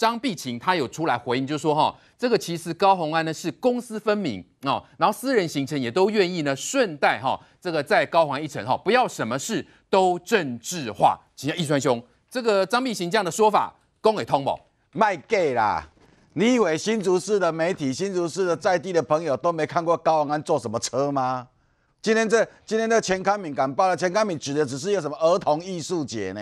张碧琴她有出来回应，就说哈，这个其实高红安呢是公私分明哦，然后私人行程也都愿意呢，顺带哈，这个在高环一层哈，不要什么事都政治化。请问易川兄，这个张碧琴这样的说法公给通不？卖 Gay 啦！你以为新竹市的媒体、新竹市的在地的朋友都没看过高宏安坐什么车吗？今天这今天这钱康敏敢爆了，钱康敏指的只是一个什么儿童艺术节呢？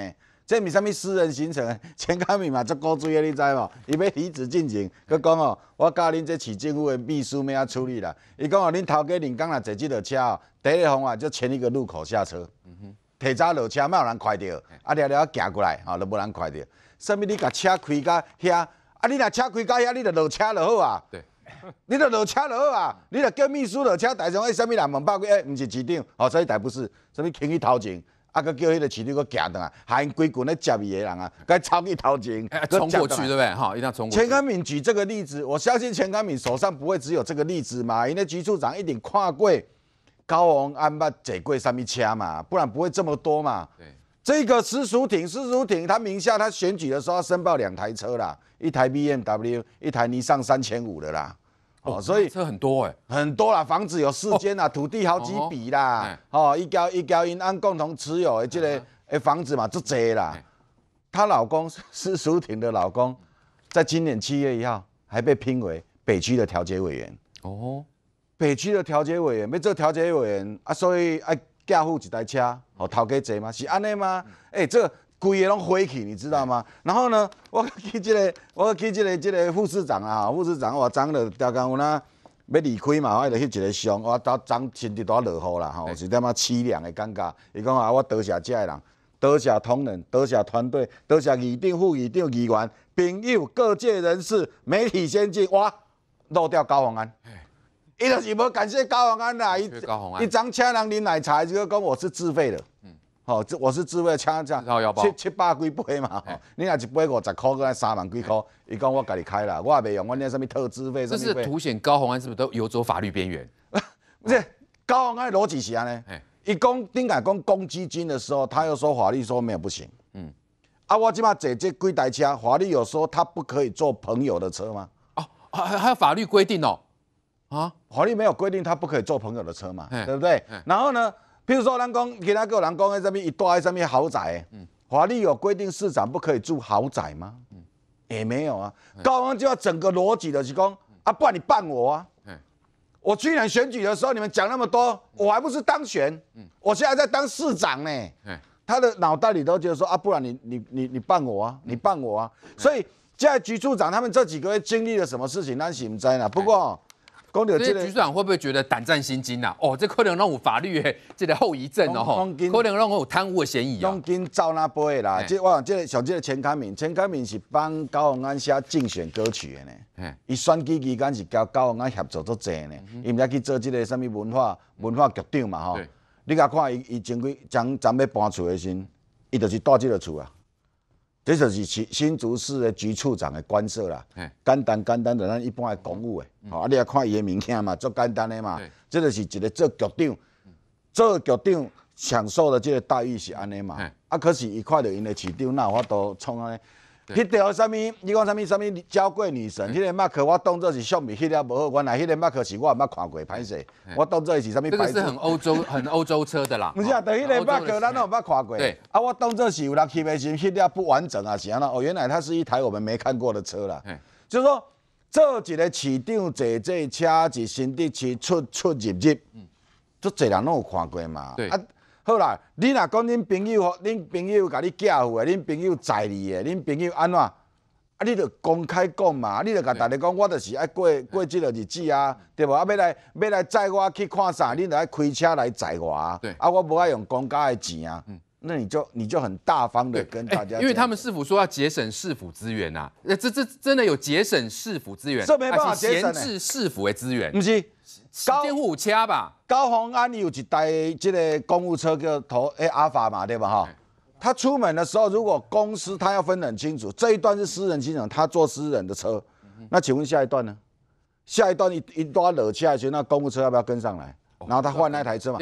这是啥物私人行程诶，前 甲咪嘛足古锥诶，你知无？伊要离职进前，佮讲哦，我教恁这市政府的秘书要啊处理啦。伊讲哦，恁头家林刚若坐即落车哦，第一方法就前一个路口下车，嗯、提早落车，冇人快着，啊了了行过来哦，就冇人快着。啥物你甲车开到遐？啊，你若车开到遐，你就落车就好啊。对，你著落车落好啊。你著叫秘书落车，台上诶，啥物蓝门包个，哎，毋是市长，哦，所以台不是，啥物轻易掏钱。那个叫迄个市里个假的啊，还硅谷那接伊野人啊，该超亿头前，冲过去对不对？哈，一定要冲过去。钱康敏举这个例子，我相信钱康敏手上不会只有这个例子嘛，因为局处长一定跨柜，高鸿安把这柜上面掐嘛，不然不会这么多嘛。对，这个史书挺，史书挺，他名下他选举的时候申报两台车啦，一台 B M W，一台尼桑三千五的啦。哦，所以车很多哎，很多啦，房子有四间啦，土地好几笔啦，哦，一交一交因按共同持有，的这个诶房子嘛，这啦，她老公是苏婷的老公，在今年七月一号还被聘为北区的调解委员哦，北区的调解委员被做调解委员啊，所以啊，加富几台车，哦，头家贼嘛，是安尼吗？哎，这。规个拢飞去，你知道吗？然后呢，我去这个，我去这个，这个副市长啊，副市长，我张了调刚有那要离开嘛？我就翕一个相，我到张亲一都落雨啦，吼，是点啊凄凉的尴尬。伊讲啊，我多谢这个人，多谢同仁，多谢团队，多谢议定副议定议员、朋友、各界人士、媒体先进，哇，落掉高宏安。伊就是要感谢高宏安哪伊一张请人林奶茶，就个讲我是自费的。哦，这我是自费，请一七七百几杯嘛，你啊一杯五十块过来三万几块，伊讲我家己开啦，我也未用，我那什么特资费，这是凸显高鸿安是不是都游走法律边缘？不是，高鸿安逻辑是啥呢？一讲丁改讲公积金的时候，他又说法律说没有不行，嗯，啊我起码直接归台车，法律有说他不可以坐朋友的车吗？哦，还还还有法律规定哦，啊，法律没有规定他不可以坐朋友的车嘛，对不对？然后呢？譬如说，人讲其他个人讲，在上面一大在什么豪宅，嗯，法律有规定市长不可以住豪宅吗？嗯，也没有啊。高安就要整个逻辑的去讲啊，不然你办我啊。嗯，我去年选举的时候，你们讲那么多，我还不是当选？嗯，我现在在当市长呢。他的脑袋里头就是说啊，不然你你你你办我啊，你办我啊。所以现在局处长他们这几个月经历了什么事情，那是不知啦。不过。讲到这个局长会不会觉得胆战心惊啊？哦，这可能让我法律 这个后遗症哦，可能让我有贪污的嫌疑啊。当金招那波的啦，即我讲即个像即个陈开明，陈开明是帮高雄安写竞选歌曲的呢，伊选举期间是交高雄安合作做济呢，伊毋知去做即个什物文化文化局长嘛吼。你甲看伊伊前几将前要搬厝的时，伊就是住即个厝啊。这就是新新竹市的局处长的官设啦，简单简单，的，咱一般的公务诶。啊。阿你啊看伊的名片嘛，足简单的嘛。这就是一个做局长，做局长享受的这个待遇是安尼嘛。啊，可是一看到因的市长，哪有法度创安尼？迄条什么？你讲什么？什么娇贵女神？迄个马克我当做是小米，迄了无好。原来迄个马克是我也捌看过拍摄。我当做是什么牌子？是很欧洲、很欧洲车的啦。不是啊，等迄个马克咱都捌看过。对啊，我当做是有人 K V 七，迄了不完整啊，是安怎？哦，原来它是一台我们没看过的车啦。嗯，就是说，做一个市场坐这车子，新的车出出入入，嗯，做人拢有看过嘛？对啊。好啦，你若讲恁朋友，吼，恁朋友甲你寄诶，恁朋友在你，诶，恁朋友安怎？啊，你著公开讲嘛，你著甲大家讲，我著是爱过过即个日子啊，对无？啊，要来要来载我去看啥，你爱开车来载我啊，啊，我无爱用公家诶钱啊。那你就你就很大方的跟大家，因为他们市府说要节省市府资源呐，呃，这这真的有节省市府资源，这没办法节省，闲置市府的资源。不是，公护车吧？高宏安有一台这个公务车叫头诶阿尔法嘛，对吧哈？他出门的时候，如果公司他要分很清楚，这一段是私人机场，他坐私人的车，那请问下一段呢？下一段一一段惹起来那公务车要不要跟上来？然后他换那台车嘛，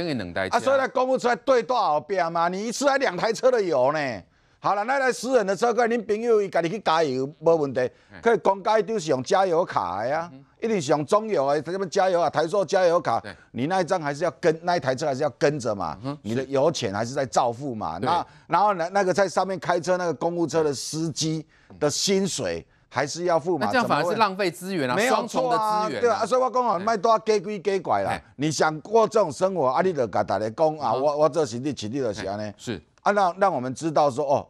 啊，所以他公布出来对多少遍嘛？你一次还两台车的油呢？好了，那台私人的车可以，您朋友自己去加油没问题。可以公开都是用加油卡的呀，一定是用中油啊，他们加油啊，台塑加油卡。你那一张还是要跟那一台车还是要跟着嘛？你的油钱还是在照付嘛？那然后那那个在上面开车那个公务车的司机的薪水。还是要付嘛？这样反而是浪费资源了，没有错啊。对啊，所以我讲啊，你卖多要给归给拐啦。你想过这种生活，阿你得打大的讲啊，我我做起立起立的起来呢。是啊，让让我们知道说哦，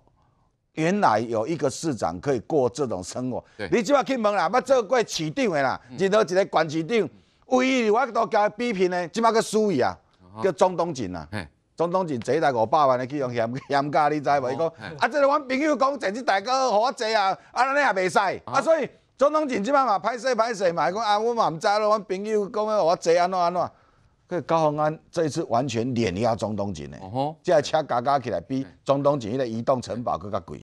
原来有一个市长可以过这种生活。你即马去问啦，要做过起长的啦，你何一个管起长，唯一我都交他比拼的，即马个输伊啊，叫中东锦啦。中东劲借大五百万的去用嫌嫌加，你知无？伊讲啊，即个阮朋友讲，甚至大哥给我借啊，啊，尼也未使啊，所以中东劲即摆嘛歹势歹势嘛？伊讲啊，我嘛毋知咯，阮朋友讲要我借啊，安怎安怎？这高洪安这一次完全碾压中东劲呢，个车加加起来比中东劲迄个移动城堡更加贵。